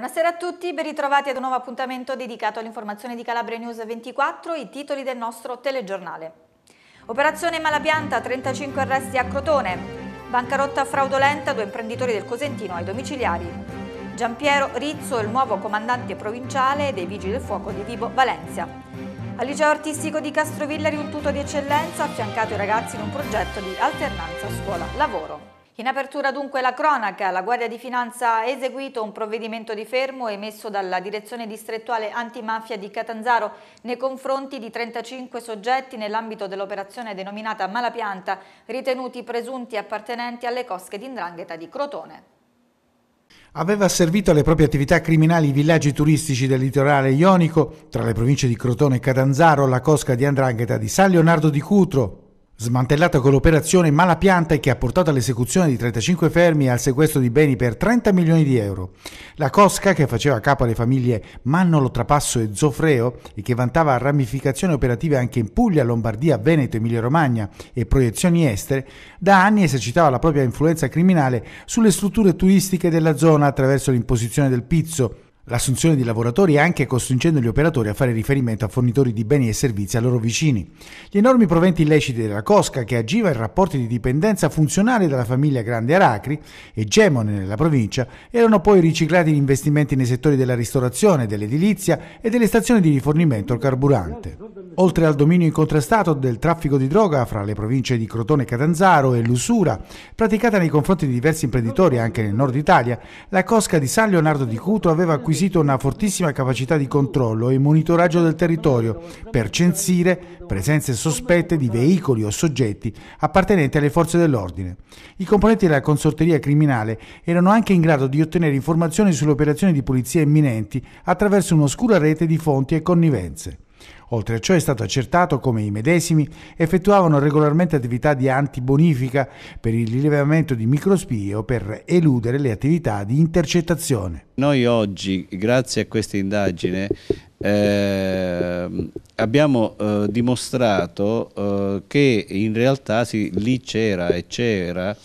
Buonasera a tutti, ben ritrovati ad un nuovo appuntamento dedicato all'informazione di Calabria News 24, i titoli del nostro telegiornale. Operazione Malapianta, 35 arresti a Crotone. Bancarotta fraudolenta, due imprenditori del Cosentino ai domiciliari. Giampiero Rizzo, il nuovo comandante provinciale dei Vigili del Fuoco di Vibo Valencia. Al liceo artistico di Castrovillari un tuto di eccellenza, affiancato i ragazzi in un progetto di alternanza scuola-lavoro. In apertura dunque la cronaca, la Guardia di Finanza ha eseguito un provvedimento di fermo emesso dalla direzione distrettuale antimafia di Catanzaro nei confronti di 35 soggetti nell'ambito dell'operazione denominata Malapianta, ritenuti presunti appartenenti alle cosche di Ndrangheta di Crotone. Aveva servito alle proprie attività criminali i villaggi turistici del litorale ionico, tra le province di Crotone e Catanzaro, la cosca di Andrangheta di San Leonardo di Cutro, Smantellata con l'operazione malapianta che ha portato all'esecuzione di 35 fermi e al sequestro di beni per 30 milioni di euro. La Cosca, che faceva capo alle famiglie Mannolo Trapasso e Zofreo e che vantava ramificazioni operative anche in Puglia, Lombardia, Veneto, Emilia-Romagna e proiezioni estere, da anni esercitava la propria influenza criminale sulle strutture turistiche della zona attraverso l'imposizione del pizzo l'assunzione di lavoratori e anche costringendo gli operatori a fare riferimento a fornitori di beni e servizi a loro vicini. Gli enormi proventi illeciti della Cosca, che agiva in rapporti di dipendenza funzionale della famiglia Grande Aracri, egemone nella provincia, erano poi riciclati in investimenti nei settori della ristorazione, dell'edilizia e delle stazioni di rifornimento al carburante. Oltre al dominio incontrastato del traffico di droga fra le province di Crotone e Catanzaro e l'usura, praticata nei confronti di diversi imprenditori anche nel nord Italia, la Cosca di San Leonardo di Cuto aveva acquisito acquisito una fortissima capacità di controllo e monitoraggio del territorio per censire presenze sospette di veicoli o soggetti appartenenti alle forze dell'ordine. I componenti della consorteria criminale erano anche in grado di ottenere informazioni sulle operazioni di polizia imminenti attraverso un'oscura rete di fonti e connivenze. Oltre a ciò è stato accertato come i medesimi effettuavano regolarmente attività di antibonifica per il rilevamento di microspie o per eludere le attività di intercettazione. Noi oggi, grazie a questa indagine, eh, abbiamo eh, dimostrato eh, che in realtà sì, lì c'era e c'era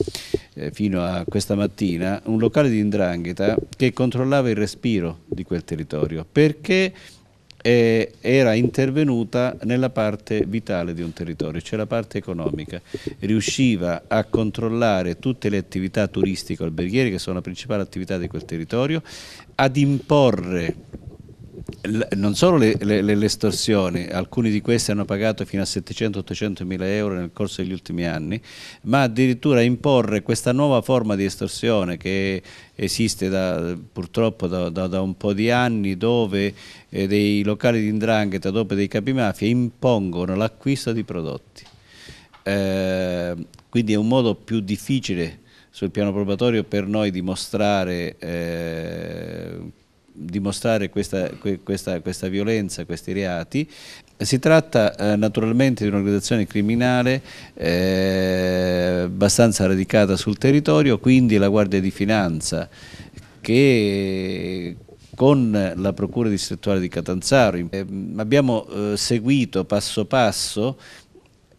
eh, fino a questa mattina un locale di indrangheta che controllava il respiro di quel territorio perché eh, era intervenuta nella parte vitale di un territorio, cioè la parte economica. Riusciva a controllare tutte le attività turistiche alberghiere che sono la principale attività di quel territorio, ad imporre non solo le, le, le, estorsioni, alcuni di questi hanno pagato fino a 700-800 mila euro nel corso degli ultimi anni, ma addirittura imporre questa nuova forma di estorsione che esiste da, purtroppo da, da, da, un po' di anni dove eh, dei locali di indrangheta, dopo dei capimafia, impongono l'acquisto di prodotti. Eh, quindi è un modo più difficile sul piano probatorio per noi dimostrare eh, dimostrare questa, questa, questa, violenza, questi reati. Si tratta eh, naturalmente di un'organizzazione criminale eh, abbastanza radicata sul territorio, quindi la Guardia di Finanza che con la Procura distrettuale di Catanzaro eh, abbiamo eh, seguito passo passo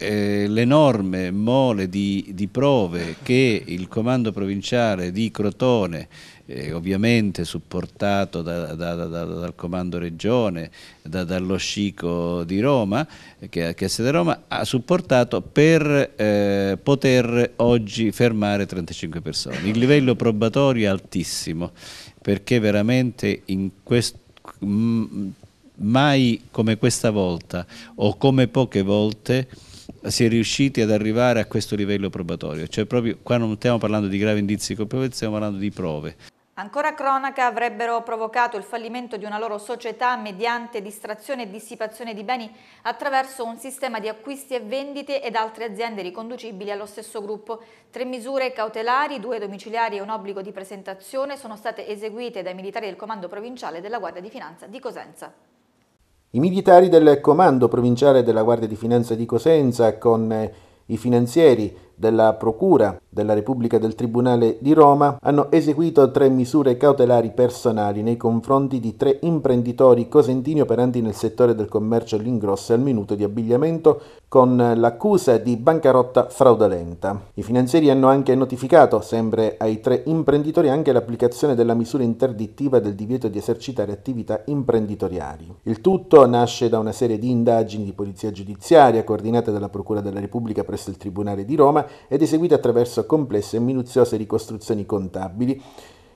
eh, l'enorme mole di, di, prove che il comando provinciale di Crotone, eh, ovviamente supportato da, da, da, dal comando regione, dallo scico di Roma, che, che è sede Roma, ha supportato per eh, poter oggi fermare 35 persone. Il livello probatorio è altissimo perché veramente in questo mm, mai come questa volta o come poche volte si è riusciti ad arrivare a questo livello probatorio, cioè proprio qua non stiamo parlando di gravi indizi di colpevolezza, stiamo parlando di prove. Ancora cronaca avrebbero provocato il fallimento di una loro società mediante distrazione e dissipazione di beni attraverso un sistema di acquisti e vendite ed altre aziende riconducibili allo stesso gruppo. Tre misure cautelari, due domiciliari e un obbligo di presentazione sono state eseguite dai militari del Comando Provinciale della Guardia di Finanza di Cosenza. I militari del comando provinciale della Guardia di Finanza di Cosenza con eh, i finanzieri della Procura della Repubblica del Tribunale di Roma hanno eseguito tre misure cautelari personali nei confronti di tre imprenditori cosentini operanti nel settore del commercio all'ingrosso e al minuto di abbigliamento con l'accusa di bancarotta fraudolenta. I finanzieri hanno anche notificato, sempre ai tre imprenditori, anche l'applicazione della misura interdittiva del divieto di esercitare attività imprenditoriali. Il tutto nasce da una serie di indagini di polizia giudiziaria coordinate dalla Procura della Repubblica presso il Tribunale di Roma ed eseguite attraverso complesse e minuziose ricostruzioni contabili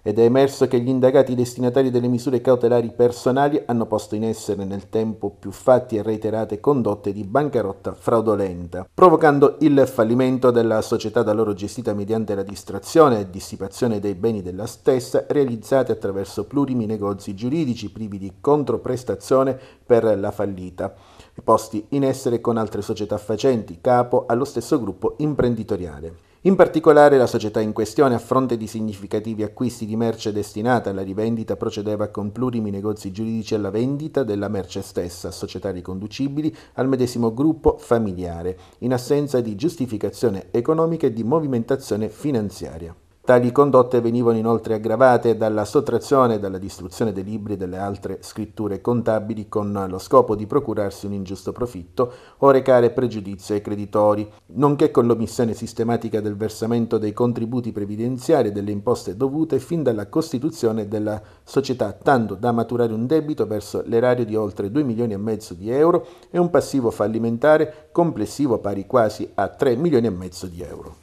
ed è emerso che gli indagati destinatari delle misure cautelari personali hanno posto in essere nel tempo più fatti e reiterate condotte di bancarotta fraudolenta, provocando il fallimento della società da loro gestita mediante la distrazione e dissipazione dei beni della stessa, realizzate attraverso plurimi negozi giuridici privi di controprestazione per la fallita posti in essere con altre società facenti capo allo stesso gruppo imprenditoriale. In particolare la società in questione, a fronte di significativi acquisti di merce destinata alla rivendita, procedeva con plurimi negozi giuridici alla vendita della merce stessa, società riconducibili al medesimo gruppo familiare, in assenza di giustificazione economica e di movimentazione finanziaria. Tali condotte venivano inoltre aggravate dalla sottrazione e dalla distruzione dei libri e delle altre scritture contabili con lo scopo di procurarsi un ingiusto profitto o recare pregiudizio ai creditori, nonché con l'omissione sistematica del versamento dei contributi previdenziari e delle imposte dovute fin dalla costituzione della società, tanto da maturare un debito verso l'erario di oltre 2 milioni e mezzo di euro e un passivo fallimentare complessivo pari quasi a 3 milioni e mezzo di euro.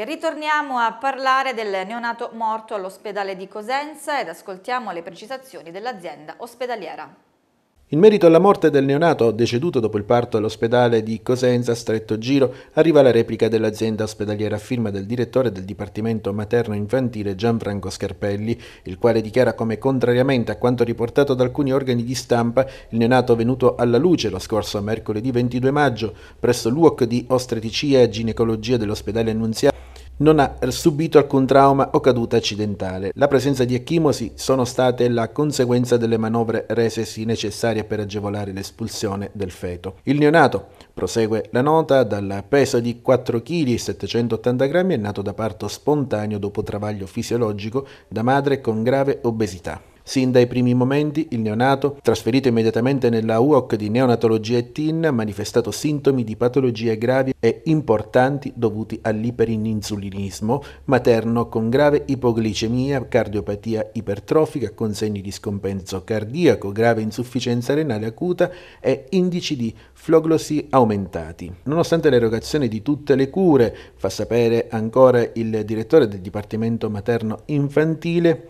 E ritorniamo a parlare del neonato morto all'ospedale di Cosenza ed ascoltiamo le precisazioni dell'azienda ospedaliera. In merito alla morte del neonato deceduto dopo il parto all'ospedale di Cosenza, stretto giro, arriva la replica dell'azienda ospedaliera a firma del direttore del Dipartimento Materno-Infantile Gianfranco Scarpelli, il quale dichiara come contrariamente a quanto riportato da alcuni organi di stampa, il neonato venuto alla luce lo scorso mercoledì 22 maggio presso l'UOC di Ostreticia e Ginecologia dell'ospedale Annunziato non ha subito alcun trauma o caduta accidentale. La presenza di ecchimosi sono state la conseguenza delle manovre resesi necessarie per agevolare l'espulsione del feto. Il neonato, prosegue la nota, dal peso di 4 kg e 780 g è nato da parto spontaneo dopo travaglio fisiologico da madre con grave obesità. Sin dai primi momenti, il neonato, trasferito immediatamente nella UOC di neonatologia e TIN, ha manifestato sintomi di patologie gravi e importanti dovuti all'iperinsulinismo materno con grave ipoglicemia, cardiopatia ipertrofica con segni di scompenso cardiaco, grave insufficienza renale acuta e indici di floglosi aumentati. Nonostante l'erogazione di tutte le cure, fa sapere ancora il direttore del Dipartimento Materno Infantile,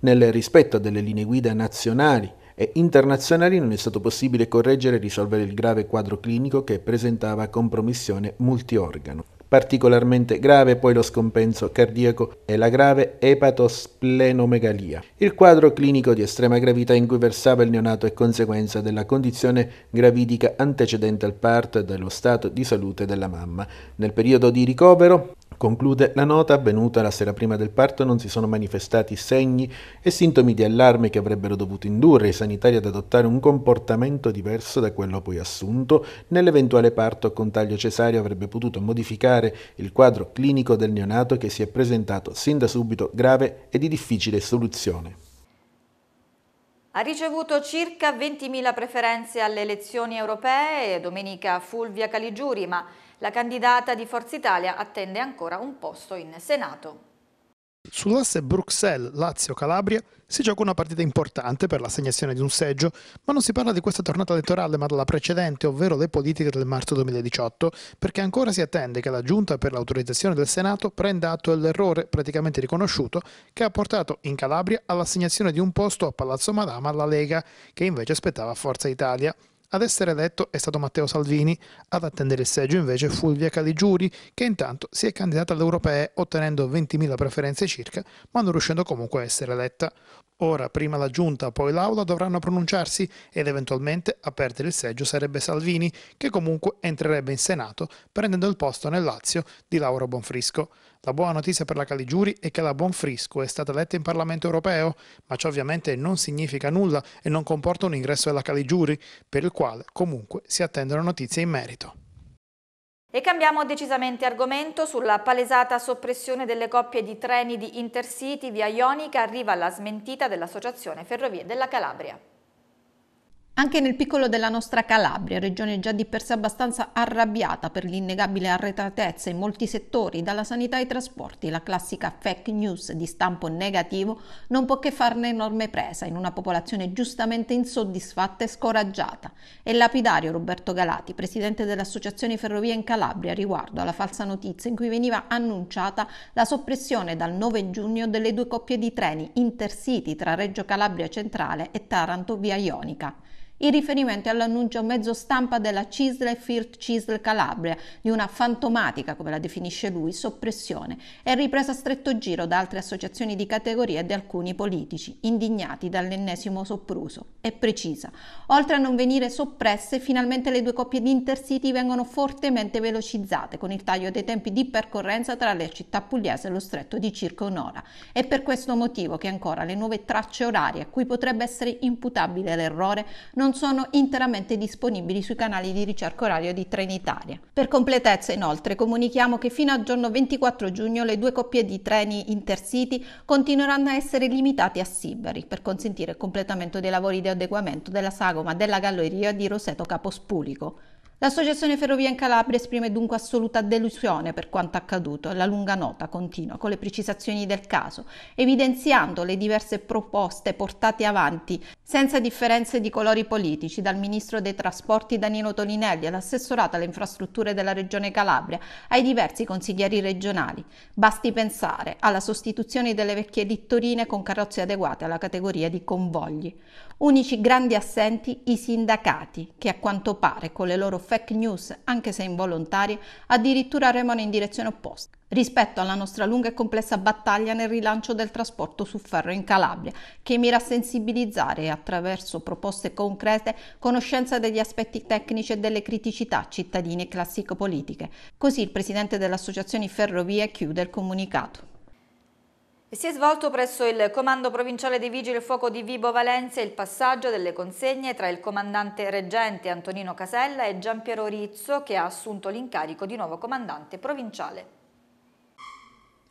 nel rispetto delle linee guida nazionali e internazionali non è stato possibile correggere e risolvere il grave quadro clinico che presentava compromissione multiorgano. Particolarmente grave poi lo scompenso cardiaco e la grave epatosplenomegalia. Il quadro clinico di estrema gravità in cui versava il neonato è conseguenza della condizione gravidica antecedente al parto e dello stato di salute della mamma. Nel periodo di ricovero Conclude la nota avvenuta la sera prima del parto non si sono manifestati segni e sintomi di allarme che avrebbero dovuto indurre i sanitari ad adottare un comportamento diverso da quello poi assunto. Nell'eventuale parto con taglio cesareo avrebbe potuto modificare il quadro clinico del neonato che si è presentato sin da subito grave e di difficile soluzione. Ha ricevuto circa 20.000 preferenze alle elezioni europee, domenica Fulvia Caligiuri, ma la candidata di Forza Italia attende ancora un posto in Senato. Sull'asse Bruxelles-Lazio-Calabria si gioca una partita importante per l'assegnazione di un seggio, ma non si parla di questa tornata elettorale ma della precedente, ovvero le politiche del marzo 2018, perché ancora si attende che la Giunta per l'autorizzazione del Senato prenda atto dell'errore praticamente riconosciuto che ha portato in Calabria all'assegnazione di un posto a Palazzo Madama alla Lega, che invece aspettava Forza Italia. Ad essere eletto è stato Matteo Salvini, ad attendere il seggio invece Fulvia Caligiuri, che intanto si è candidata alle europee ottenendo 20.000 preferenze circa, ma non riuscendo comunque a essere eletta. Ora, prima la giunta, poi l'aula dovranno pronunciarsi ed eventualmente a perdere il seggio sarebbe Salvini, che comunque entrerebbe in Senato prendendo il posto nel Lazio di Laura Bonfrisco. La buona notizia per la Caligiuri è che la Bonfrisco è stata eletta in Parlamento europeo, ma ciò ovviamente non significa nulla e non comporta un ingresso della Caligiuri, per il quale comunque si attendono notizie in merito. E cambiamo decisamente argomento sulla palesata soppressione delle coppie di treni di Intercity via Ionica arriva la smentita dell'Associazione Ferrovie della Calabria. Anche nel piccolo della nostra Calabria, regione già di per sé abbastanza arrabbiata per l'innegabile arretratezza in molti settori, dalla sanità ai trasporti, la classica fake news di stampo negativo non può che farne enorme presa in una popolazione giustamente insoddisfatta e scoraggiata. È lapidario Roberto Galati, presidente dell'Associazione Ferrovie in Calabria, riguardo alla falsa notizia in cui veniva annunciata la soppressione dal 9 giugno delle due coppie di treni intercity tra Reggio Calabria Centrale e Taranto via Ionica in riferimento all'annuncio a mezzo stampa della CISL e FIRT CISL Calabria di una fantomatica, come la definisce lui, soppressione e ripresa a stretto giro da altre associazioni di categoria e da alcuni politici, indignati dall'ennesimo soppruso. È precisa. Oltre a non venire soppresse, finalmente le due coppie di intercity vengono fortemente velocizzate con il taglio dei tempi di percorrenza tra le città pugliese e lo stretto di circa un'ora. È per questo motivo che ancora le nuove tracce orarie a cui potrebbe essere imputabile l'errore non non sono interamente disponibili sui canali di ricerca orario di Trenitalia. Per completezza inoltre comunichiamo che fino al giorno 24 giugno le due coppie di treni intercity continueranno a essere limitate a Sibari per consentire il completamento dei lavori di adeguamento della sagoma della galleria di Roseto Capospulico. L'associazione Ferrovia in Calabria esprime dunque assoluta delusione per quanto accaduto e la lunga nota continua con le precisazioni del caso, evidenziando le diverse proposte portate avanti senza differenze di colori politici, dal ministro dei trasporti Danilo Toninelli all'assessorato alle infrastrutture della Regione Calabria, ai diversi consiglieri regionali. Basti pensare alla sostituzione delle vecchie dittorine con carrozze adeguate alla categoria di convogli. Unici grandi assenti i sindacati, che a quanto pare con le loro fake news, anche se involontarie, addirittura remano in direzione opposta rispetto alla nostra lunga e complessa battaglia nel rilancio del trasporto su ferro in Calabria, che mira a sensibilizzare attraverso proposte concrete conoscenza degli aspetti tecnici e delle criticità cittadine e classico-politiche. Così il presidente dell'Associazione Ferrovie chiude il comunicato. Si è svolto presso il Comando Provinciale dei Vigili Fuoco di Vibo Valencia il passaggio delle consegne tra il comandante reggente Antonino Casella e Giampiero Rizzo che ha assunto l'incarico di nuovo comandante provinciale.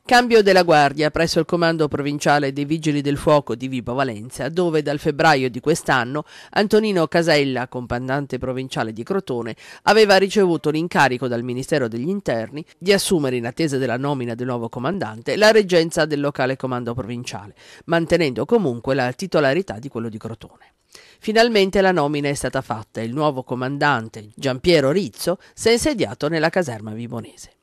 Cambio della guardia presso il comando provinciale dei Vigili del Fuoco di Vibo Valenza, dove dal febbraio di quest'anno Antonino Casella, comandante provinciale di Crotone, aveva ricevuto l'incarico dal Ministero degli Interni di assumere in attesa della nomina del nuovo comandante la reggenza del locale comando provinciale, mantenendo comunque la titolarità di quello di Crotone. Finalmente la nomina è stata fatta e il nuovo comandante, Giampiero Rizzo, si è insediato nella caserma vibonese.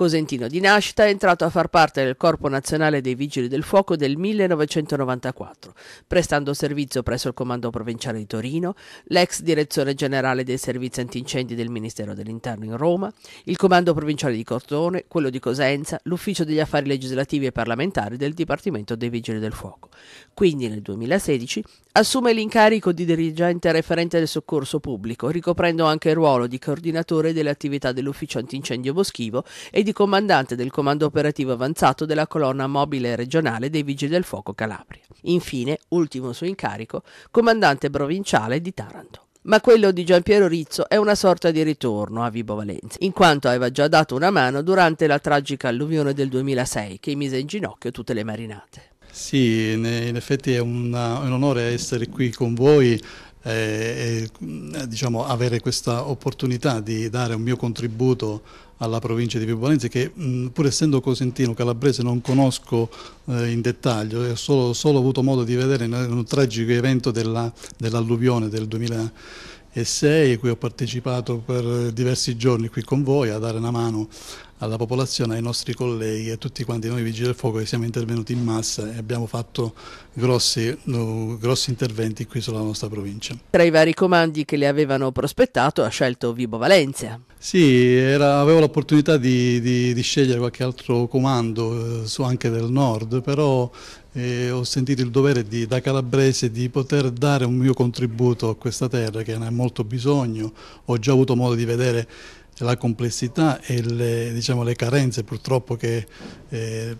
Cosentino di nascita, è entrato a far parte del Corpo Nazionale dei Vigili del Fuoco del 1994, prestando servizio presso il Comando Provinciale di Torino, l'ex Direzione Generale dei Servizi Antincendi del Ministero dell'Interno in Roma, il Comando Provinciale di Cortone, quello di Cosenza, l'Ufficio degli Affari Legislativi e Parlamentari del Dipartimento dei Vigili del Fuoco. Quindi nel 2016 Assume l'incarico di dirigente referente del soccorso pubblico, ricoprendo anche il ruolo di coordinatore delle attività dell'ufficio antincendio boschivo e di comandante del comando operativo avanzato della colonna mobile regionale dei Vigili del Fuoco Calabria. Infine, ultimo suo incarico, comandante provinciale di Taranto. Ma quello di Giampiero Rizzo è una sorta di ritorno a Vibo Valenzi, in quanto aveva già dato una mano durante la tragica alluvione del 2006 che mise in ginocchio tutte le marinate. Sì, in effetti è, una, è un onore essere qui con voi e, e diciamo, avere questa opportunità di dare un mio contributo alla provincia di Vibolenzi che mh, pur essendo cosentino calabrese non conosco eh, in dettaglio, e ho solo, solo, avuto modo di vedere in un tragico evento dell'alluvione dell del 2000 e 6, cui ho partecipato per diversi giorni qui con voi a dare una mano alla popolazione, ai nostri colleghi e a tutti quanti noi vigili del fuoco che siamo intervenuti in massa e abbiamo fatto grossi, grossi, interventi qui sulla nostra provincia. Tra i vari comandi che le avevano prospettato ha scelto Vibo Valencia. Sì, era, avevo l'opportunità di, di, di, scegliere qualche altro comando eh, anche del nord, però e ho sentito il dovere di, da calabrese di poter dare un mio contributo a questa terra che ne ha molto bisogno, ho già avuto modo di vedere la complessità e le, diciamo, le carenze purtroppo che eh,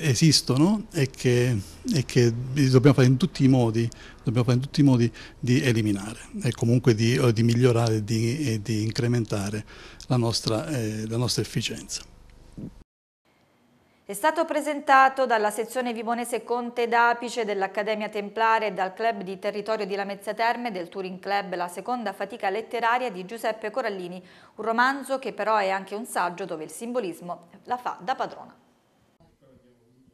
esistono e che, e che, dobbiamo fare in tutti i modi, in tutti i modi di eliminare e comunque di, di migliorare e di, di, incrementare la nostra, eh, la nostra efficienza. È stato presentato dalla sezione Vivonese Conte d'Apice dell'Accademia Templare e dal club di territorio di Lamezia Terme del Touring Club La seconda fatica letteraria di Giuseppe Corallini, un romanzo che però è anche un saggio dove il simbolismo la fa da padrona.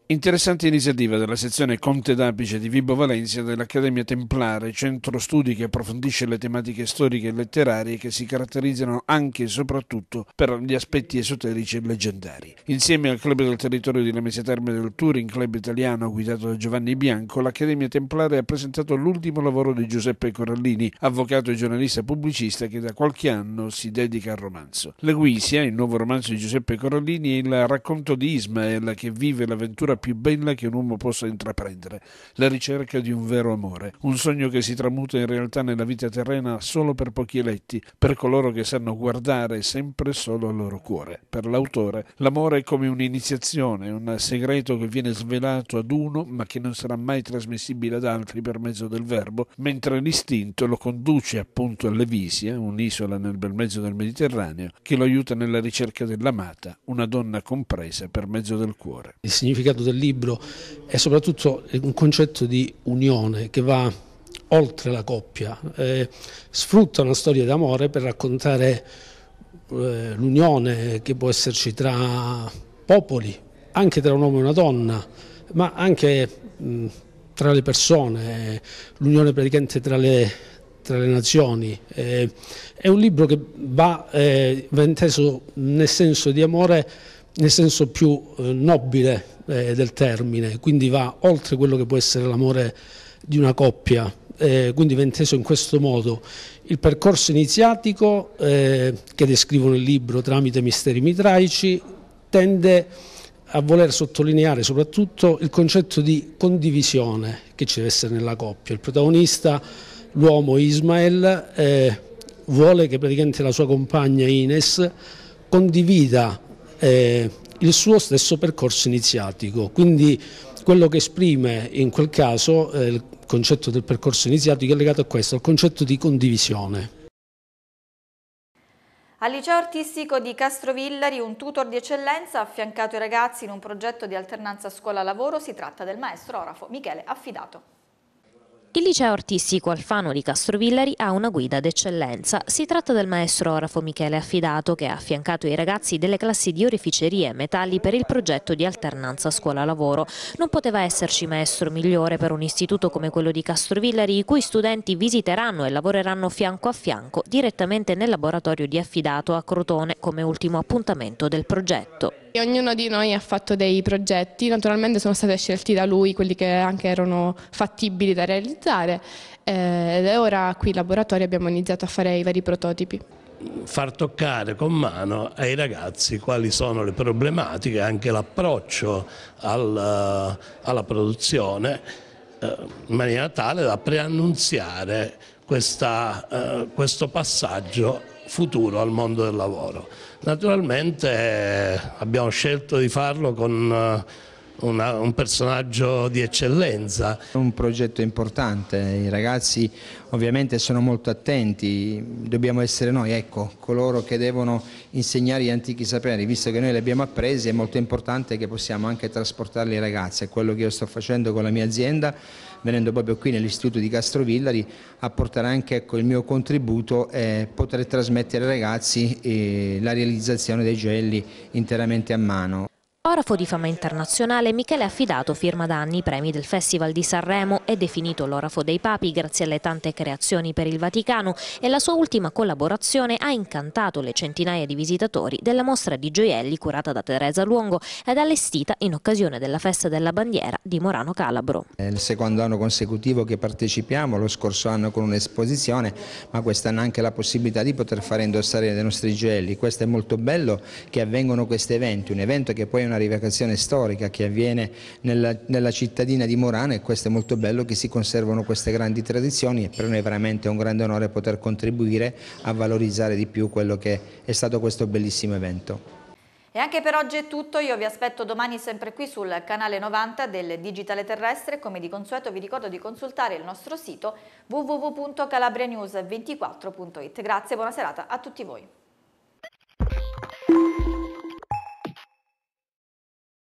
Interessante iniziativa della sezione Conte d'Apice di Vibo Valencia dell'Accademia Templare, centro studi che approfondisce le tematiche storiche e letterarie che si caratterizzano anche e soprattutto per gli aspetti esoterici e leggendari. Insieme al Club del Territorio di Lamezia Terme del Touring club italiano guidato da Giovanni Bianco, l'Accademia Templare ha presentato l'ultimo lavoro di Giuseppe Corallini, avvocato e giornalista pubblicista che da qualche anno si dedica al romanzo. L'Eguisia, il nuovo romanzo di Giuseppe Corallini, è il racconto di Ismael che vive l'avventura avventura più bella che un uomo possa intraprendere, la ricerca di un vero amore, un sogno che si tramuta in realtà nella vita terrena solo per pochi eletti, per coloro che sanno guardare sempre solo al loro cuore. Per l'autore l'amore è come un'iniziazione, un segreto che viene svelato ad uno ma che non sarà mai trasmissibile ad altri per mezzo del verbo, mentre l'istinto lo conduce appunto a Levisia, un'isola nel bel mezzo del Mediterraneo, che lo aiuta nella ricerca dell'amata, una donna compresa per mezzo del cuore. Il significato del libro è soprattutto un concetto di unione che va oltre la coppia, eh, sfrutta una storia d'amore per raccontare eh, l'unione che può esserci tra popoli, anche tra un uomo e una donna, ma anche mh, tra le persone, l'unione praticamente tra le, tra le nazioni. Eh, è un libro che va, eh, va inteso nel senso di amore, nel senso più eh, nobile eh, del termine, quindi va oltre quello che può essere l'amore di una coppia, eh, quindi va inteso in questo modo. Il percorso iniziatico eh, che descrivo nel libro tramite misteri mitraici tende a voler sottolineare soprattutto il concetto di condivisione che ci deve essere nella coppia. Il protagonista, l'uomo Ismael, eh, vuole che praticamente la sua compagna Ines condivida eh, il suo stesso percorso iniziatico, quindi quello che esprime in quel caso eh, il concetto del percorso iniziatico è legato a questo, al concetto di condivisione. Al liceo artistico di Castrovillari un tutor di eccellenza ha affiancato i ragazzi in un progetto di alternanza scuola-lavoro, si tratta del maestro orafo Michele Affidato. Il liceo artistico Alfano di Castrovillari ha una guida d'eccellenza. Si tratta del maestro orafo Michele Affidato che ha affiancato i ragazzi delle classi di oreficerie e metalli per il progetto di alternanza scuola-lavoro. Non poteva esserci maestro migliore per un istituto come quello di Castrovillari i cui studenti visiteranno e lavoreranno fianco a fianco direttamente nel laboratorio di Affidato a Crotone come ultimo appuntamento del progetto. E ognuno di noi ha fatto dei progetti, naturalmente sono stati scelti da lui quelli che anche erano fattibili da realizzare eh, ed ora qui in laboratorio abbiamo iniziato a fare i vari prototipi far toccare con mano ai ragazzi quali sono le problematiche, anche l'approccio alla, eh, alla, produzione eh, in maniera tale da preannunziare questa, eh, questo passaggio futuro al mondo del lavoro. Naturalmente eh, abbiamo scelto di farlo con eh, una, un personaggio di eccellenza. Un progetto importante, i ragazzi ovviamente sono molto attenti, dobbiamo essere noi, ecco, coloro che devono insegnare gli antichi saperi, visto che noi li abbiamo appresi è molto importante che possiamo anche trasportarli ai ragazzi, è quello che io sto facendo con la mia azienda, venendo proprio qui nell'istituto di Castrovillari a portare anche ecco, il mio contributo e poter trasmettere ai ragazzi eh, la realizzazione dei gioielli interamente a mano. Orafo di fama internazionale, Michele Affidato firma da anni i premi del Festival di Sanremo è definito l'Orafo dei Papi grazie alle tante creazioni per il Vaticano e la sua ultima collaborazione ha incantato le centinaia di visitatori della mostra di gioielli curata da Teresa Luongo ed allestita in occasione della Festa della Bandiera di Morano Calabro. È il secondo anno consecutivo che partecipiamo, lo scorso anno con un'esposizione, ma quest'anno anche la possibilità di poter fare indossare dei nostri gioielli. Questo è molto bello che avvengano questi eventi, un evento che poi è una una rivacazione storica che avviene nella, nella, cittadina di Morano e questo è molto bello che si conservano queste grandi tradizioni e per noi è veramente un grande onore poter contribuire a valorizzare di più quello che è stato questo bellissimo evento. E anche per oggi è tutto, io vi aspetto domani sempre qui sul canale 90 del Digitale Terrestre, come di consueto vi ricordo di consultare il nostro sito www.calabrianews24.it. Grazie, e buona serata a tutti voi.